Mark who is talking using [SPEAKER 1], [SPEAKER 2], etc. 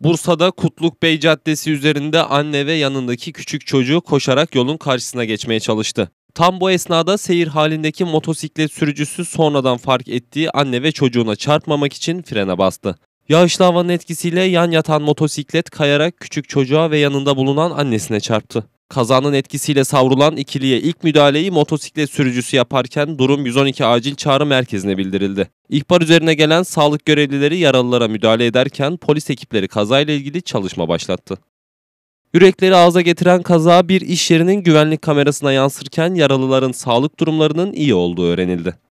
[SPEAKER 1] Bursa'da Kutluk Bey Caddesi üzerinde anne ve yanındaki küçük çocuğu koşarak yolun karşısına geçmeye çalıştı. Tam bu esnada seyir halindeki motosiklet sürücüsü sonradan fark ettiği anne ve çocuğuna çarpmamak için frene bastı. Yağışlı havanın etkisiyle yan yatan motosiklet kayarak küçük çocuğa ve yanında bulunan annesine çarptı. Kazanın etkisiyle savrulan ikiliye ilk müdahaleyi motosiklet sürücüsü yaparken durum 112 acil çağrı merkezine bildirildi. İhbar üzerine gelen sağlık görevlileri yaralılara müdahale ederken polis ekipleri kazayla ilgili çalışma başlattı. Yürekleri ağza getiren kaza bir iş yerinin güvenlik kamerasına yansırken yaralıların sağlık durumlarının iyi olduğu öğrenildi.